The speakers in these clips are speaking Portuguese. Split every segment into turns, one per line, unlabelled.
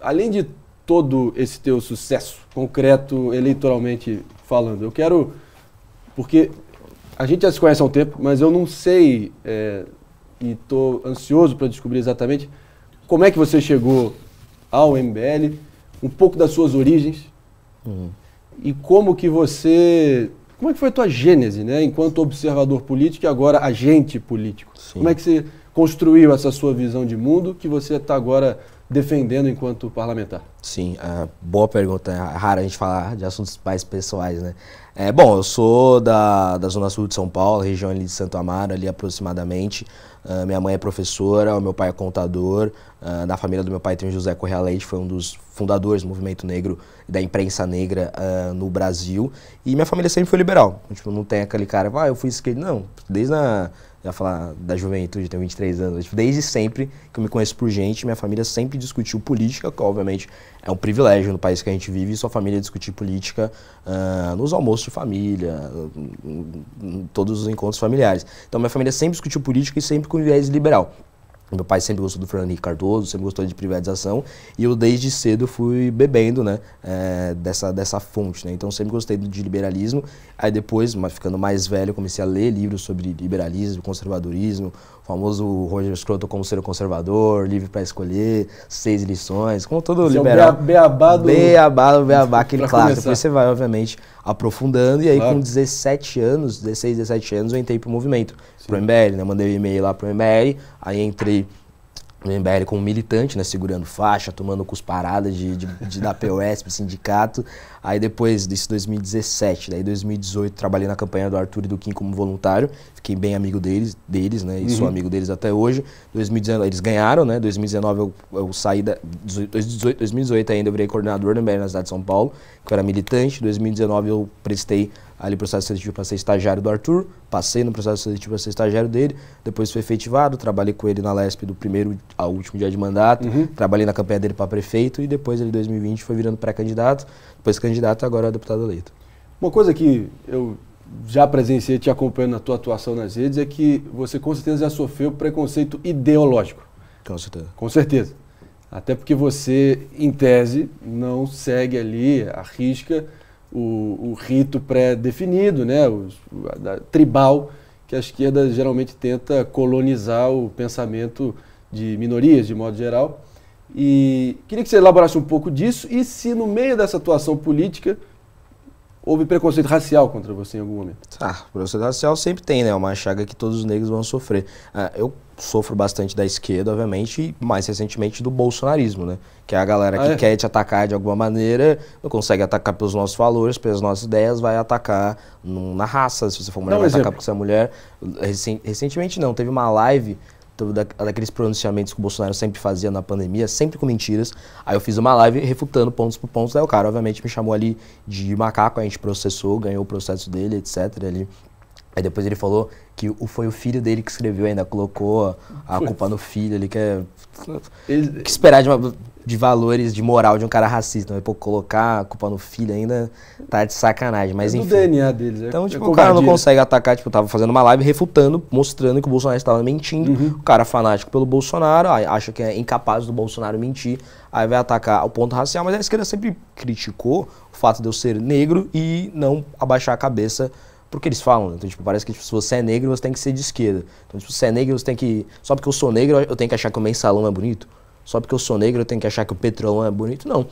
além de todo esse teu sucesso concreto eleitoralmente falando, eu quero porque a gente já se conhece há um tempo, mas eu não sei é, e estou ansioso para descobrir exatamente como é que você chegou ao MBL, um pouco das suas origens uhum. e como que você como é que foi a tua gênese, né? Enquanto observador político e agora agente político. Sim. Como é que você construiu essa sua visão de mundo que você está agora defendendo enquanto parlamentar?
Sim, boa pergunta. É raro a gente falar de assuntos mais pessoais, né? É, bom, eu sou da, da Zona Sul de São Paulo, região ali de Santo Amaro, ali aproximadamente. Uh, minha mãe é professora, o meu pai é contador. Uh, na família do meu pai tem o José Correa Leite, foi um dos fundadores do movimento negro e da imprensa negra uh, no Brasil. E minha família sempre foi liberal. Tipo, não tem aquele cara, ah, eu fui esquerdo. Não, desde a já falar da juventude, tenho 23 anos. Tipo, desde sempre que eu me conheço por gente, minha família sempre discutiu política, que obviamente é um privilégio no país que a gente vive, sua família discutir política uh, nos almoços de família, em todos os encontros familiares. Então minha família sempre discutiu política e sempre com viés liberal. Meu pai sempre gostou do Fernando Henrique Cardoso, sempre gostou de privatização, e eu desde cedo fui bebendo né, é, dessa, dessa fonte. Né? Então sempre gostei de liberalismo. Aí depois, mas ficando mais velho, comecei a ler livros sobre liberalismo, conservadorismo, o famoso Roger Scruton como ser conservador, livre para escolher, seis lições, como todo Esse é liberal. É o beabá do... Beabá, beabá, aquele clássico. Depois você vai, obviamente, aprofundando. E aí, claro. com 17 anos, 16, 17 anos, eu entrei pro movimento, Sim. pro MBL, né? Mandei um e-mail lá pro MBL, aí entrei no MBL como militante, né, segurando faixa, tomando cusparadas de, de, de da POS para sindicato. Aí depois disso, 2017, daí 2018, trabalhei na campanha do Arthur e do Kim como voluntário, fiquei bem amigo deles, deles né, e uhum. sou amigo deles até hoje. 2019 eles ganharam, né? 2019 eu, eu saí da 2018, 2018 ainda eu virei coordenador do MBL na cidade de São Paulo, que eu era militante. 2019 eu prestei ali processo seletivo para ser estagiário do Arthur, passei no processo seletivo para ser estagiário dele, depois foi efetivado, trabalhei com ele na LESP do primeiro ao último dia de mandato, uhum. trabalhei na campanha dele para prefeito e depois ele em 2020 foi virando pré-candidato, depois candidato e agora é deputado eleito.
Uma coisa que eu já presenciei te acompanhando na tua atuação nas redes é que você com certeza já sofreu preconceito ideológico. Com certeza. Com certeza. Até porque você, em tese, não segue ali a risca o, o rito pré-definido, né, o, a, a, tribal, que a esquerda geralmente tenta colonizar o pensamento de minorias, de modo geral. E queria que você elaborasse um pouco disso e se no meio dessa atuação política houve preconceito racial contra você em algum momento? Ah, preconceito racial sempre tem, né? É uma chaga que todos os negros vão sofrer. Ah,
eu sofro bastante da esquerda, obviamente, e mais recentemente do bolsonarismo, né? Que é a galera ah, que é? quer te atacar de alguma maneira, não consegue atacar pelos nossos valores, pelas nossas ideias, vai atacar na raça, se você for mulher, não, vai exemplo. atacar porque você é mulher. Recentemente não, teve uma live daqueles pronunciamentos que o Bolsonaro sempre fazia na pandemia, sempre com mentiras. Aí eu fiz uma live refutando pontos por pontos. Aí o cara, obviamente, me chamou ali de macaco, a gente processou, ganhou o processo dele, etc. Ali Aí depois ele falou que o, foi o filho dele que escreveu ainda, colocou a culpa no filho, ele quer. É ele... que esperar de, uma, de valores, de moral de um cara racista. Mas, pô, colocar a culpa no filho ainda tá de sacanagem. Mas é enfim.
DNA deles, é Então, é tipo, é o cara não né? consegue
atacar, tipo, tava fazendo uma live refutando, mostrando que o Bolsonaro estava mentindo. Uhum. O cara é fanático pelo Bolsonaro, acha que é incapaz do Bolsonaro mentir, aí vai atacar o ponto racial, mas a esquerda sempre criticou o fato de eu ser negro e não abaixar a cabeça porque eles falam. Né? Então, tipo, parece que tipo, se você é negro, você tem que ser de esquerda. Então, tipo, se você é negro, você tem que. Só porque eu sou negro, eu tenho que achar que o mensalão é bonito. Só porque eu sou negro, eu tenho que achar que o petrolão é bonito. Não.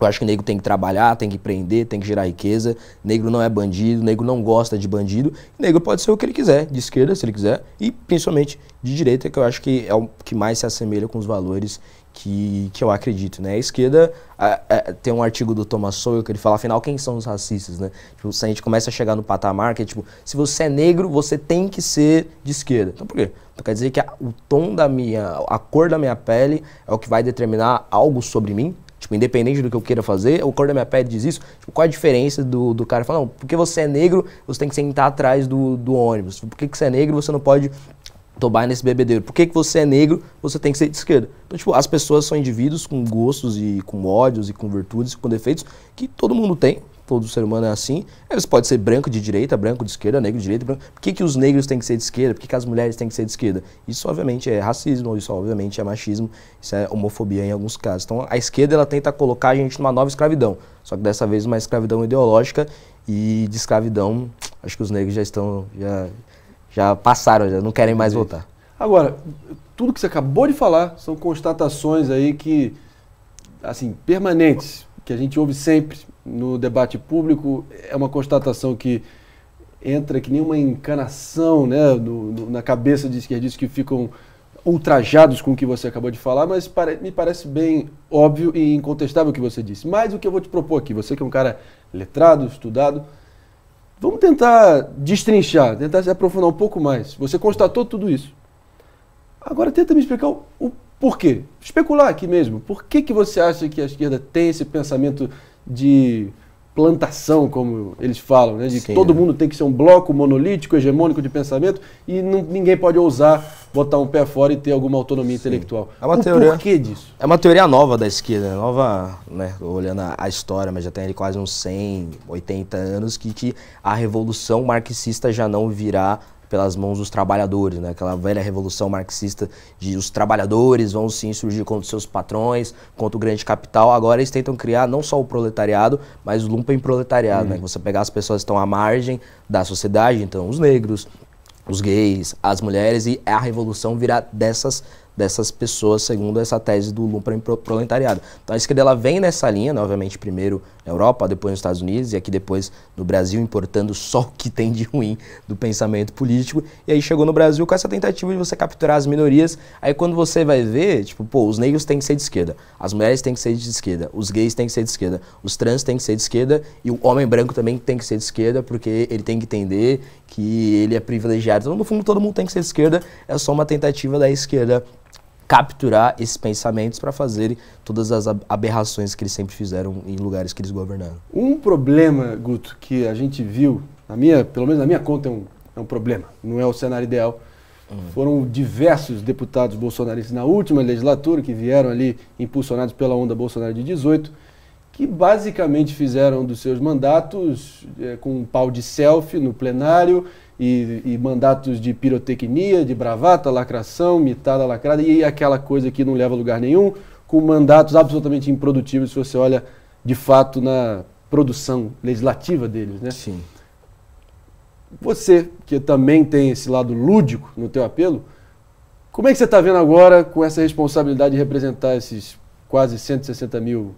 Eu acho que negro tem que trabalhar, tem que prender, tem que gerar riqueza. Negro não é bandido, negro não gosta de bandido. Negro pode ser o que ele quiser, de esquerda, se ele quiser, e principalmente de direita, que eu acho que é o que mais se assemelha com os valores que, que eu acredito, né? A esquerda, a, a, tem um artigo do Thomas Sowell que ele fala, afinal, quem são os racistas, né? Tipo, se a gente começa a chegar no patamar que é tipo, se você é negro, você tem que ser de esquerda. Então por quê? Então quer dizer que a, o tom da minha, a cor da minha pele é o que vai determinar algo sobre mim? Tipo, independente do que eu queira fazer, o cor da minha pele diz isso. Tipo, qual a diferença do, do cara falar, não, porque você é negro, você tem que sentar atrás do, do ônibus. Por que, que você é negro, você não pode tobar nesse bebedeiro. Por que, que você é negro, você tem que ser de esquerda? Então, tipo, as pessoas são indivíduos com gostos e com ódios e com virtudes e com defeitos que todo mundo tem, todo ser humano é assim. Eles é, podem ser branco de direita, branco de esquerda, negro de direita, branco. Por que, que os negros têm que ser de esquerda? Por que, que as mulheres têm que ser de esquerda? Isso, obviamente, é racismo, isso, obviamente, é machismo, isso é homofobia em alguns casos. Então, a esquerda, ela tenta colocar a gente numa nova escravidão. Só que dessa vez, uma escravidão ideológica e de escravidão, acho que os negros já estão. Já, já passaram, já não querem mais voltar.
Agora, tudo que você acabou de falar são constatações aí que, assim, permanentes, que a gente ouve sempre no debate público, é uma constatação que entra que nem uma encanação né, no, no, na cabeça de esquerdistas que ficam ultrajados com o que você acabou de falar, mas pare, me parece bem óbvio e incontestável o que você disse. Mas o que eu vou te propor aqui, você que é um cara letrado, estudado, Vamos tentar destrinchar, tentar se aprofundar um pouco mais. Você constatou tudo isso. Agora tenta me explicar o, o porquê. Especular aqui mesmo. Por que, que você acha que a esquerda tem esse pensamento de plantação, como eles falam, né? de Sim, que todo é. mundo tem que ser um bloco monolítico, hegemônico de pensamento e não, ninguém pode ousar botar um pé fora e ter alguma autonomia Sim. intelectual. É uma o teoria, que
disso? É uma teoria nova da esquerda, nova, né, olhando a, a história, mas já tem ali quase uns 100, 80 anos, que, que a revolução marxista já não virá pelas mãos dos trabalhadores, né? aquela velha revolução marxista de os trabalhadores vão se insurgir contra os seus patrões, contra o grande capital. Agora eles tentam criar não só o proletariado, mas o lumpen proletariado, né? uhum. né? Você pegar as pessoas que estão à margem da sociedade, então os negros, os gays, as mulheres e a revolução virá dessas dessas pessoas, segundo essa tese do proletariado Então a esquerda ela vem nessa linha, né, obviamente primeiro na Europa, depois nos Estados Unidos e aqui depois no Brasil, importando só o que tem de ruim do pensamento político. E aí chegou no Brasil com essa tentativa de você capturar as minorias. Aí quando você vai ver, tipo, pô, os negros têm que ser de esquerda, as mulheres têm que ser de esquerda, os gays têm que ser de esquerda, os trans têm que ser de esquerda e o homem branco também tem que ser de esquerda porque ele tem que entender que ele é privilegiado. Então, no fundo, todo mundo tem que ser de esquerda, é só uma tentativa da esquerda capturar esses pensamentos para fazerem todas as aberrações que eles sempre fizeram em lugares que eles governaram.
Um problema, Guto, que a gente viu, na minha, pelo menos na minha conta é um, é um problema, não é o cenário ideal. Uhum. Foram diversos deputados bolsonaristas na última legislatura que vieram ali impulsionados pela onda Bolsonaro de 18, que basicamente fizeram dos seus mandatos é, com um pau de selfie no plenário e, e, mandatos de pirotecnia, de bravata, lacração, mitada, lacrada e aquela coisa que não leva a lugar nenhum, com mandatos absolutamente improdutivos se você olha de fato na produção legislativa deles, né? Sim. Você, que também tem esse lado lúdico no teu apelo, como é que você está vendo agora com essa responsabilidade de representar esses quase 160 mil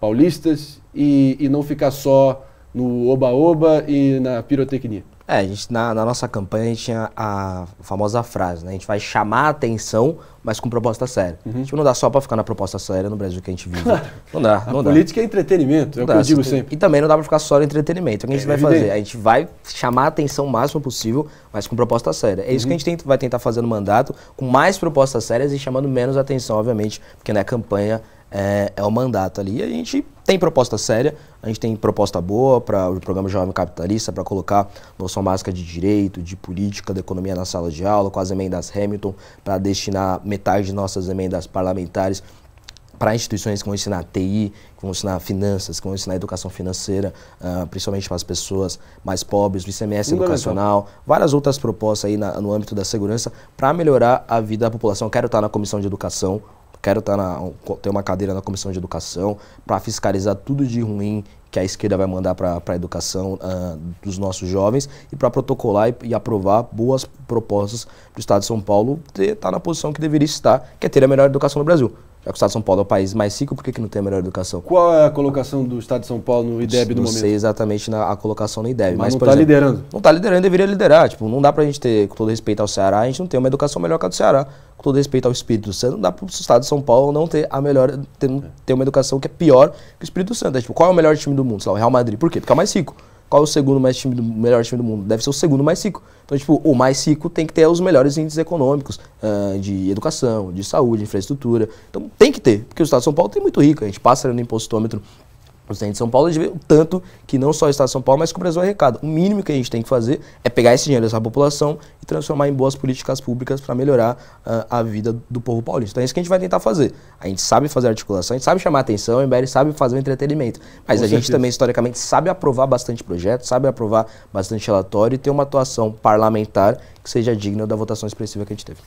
paulistas e, e não ficar só no oba-oba e na pirotecnia?
É, a gente, na, na, nossa campanha a gente tinha a famosa frase, né? A gente vai chamar a atenção, mas com proposta séria. Uhum. Tipo, não dá só para ficar na proposta séria no Brasil que a gente vive. Claro. Não dá, não a dá. política
é entretenimento, não é o que eu digo sempre.
E também não dá para ficar só no entretenimento. O que a gente é, vai evidente. fazer? A gente vai chamar a atenção o máximo possível, mas com proposta séria. É isso uhum. que a uhum. gente tenta, vai tentar fazer no mandato, com mais propostas sérias e chamando menos atenção, obviamente, porque é campanha é, é o mandato ali. E a gente tem proposta séria, a gente tem proposta boa para o programa Jovem Capitalista, para colocar noção básica de direito, de política, da economia na sala de aula, com as emendas Hamilton, para destinar metade de nossas emendas parlamentares para instituições que vão ensinar TI, que vão ensinar finanças, que vão ensinar educação financeira, uh, principalmente para as pessoas mais pobres, o ICMS educacional, várias outras propostas aí na, no âmbito da segurança para melhorar a vida da população. Quero estar tá na comissão de educação, quero tá na, ter uma cadeira na comissão de educação para fiscalizar tudo de ruim que a esquerda vai mandar para a educação uh, dos nossos jovens e para protocolar e, e, aprovar boas propostas para o Estado de São Paulo estar tá na posição que deveria estar, que é ter a melhor educação no Brasil que é o Estado de São Paulo é o país mais rico, por que, que não tem a melhor
educação? Qual é a colocação do Estado de São Paulo no IDEB do momento? Não sei
exatamente na, a colocação no IDEB. Mas, mas não está liderando. Não está liderando, deveria liderar. Tipo, não dá para a gente ter, com todo respeito ao Ceará, a gente não tem uma educação melhor que a do Ceará. Com todo respeito ao Espírito Santo, não dá para o Estado de São Paulo não ter a melhor, ter, ter uma educação que é pior que o Espírito Santo. É, tipo, qual é o melhor time do mundo? Sei lá, o Real Madrid. Por quê? Porque é o mais rico. Qual é o segundo mais time do, melhor time do mundo? Deve ser o segundo mais rico. Então, tipo, o mais rico tem que ter os melhores índices econômicos, uh, de educação, de saúde, de infraestrutura. Então, tem que ter, porque o Estado de São Paulo tem muito rico. A gente passa no impostômetro o presidente de São Paulo vê o tanto que não só o Estado de São Paulo, mas que o Brasil arrecada. É o mínimo que a gente tem que fazer é pegar esse dinheiro dessa população e transformar em boas políticas públicas para melhorar uh, a vida do povo paulista. Então é isso que a gente vai tentar fazer. A gente sabe fazer articulação, a gente sabe chamar atenção, o MBL sabe fazer o entretenimento. Mas Com a certeza. gente também, historicamente, sabe aprovar bastante projeto, sabe aprovar bastante relatório e ter uma atuação parlamentar que seja digna da votação expressiva que a gente teve.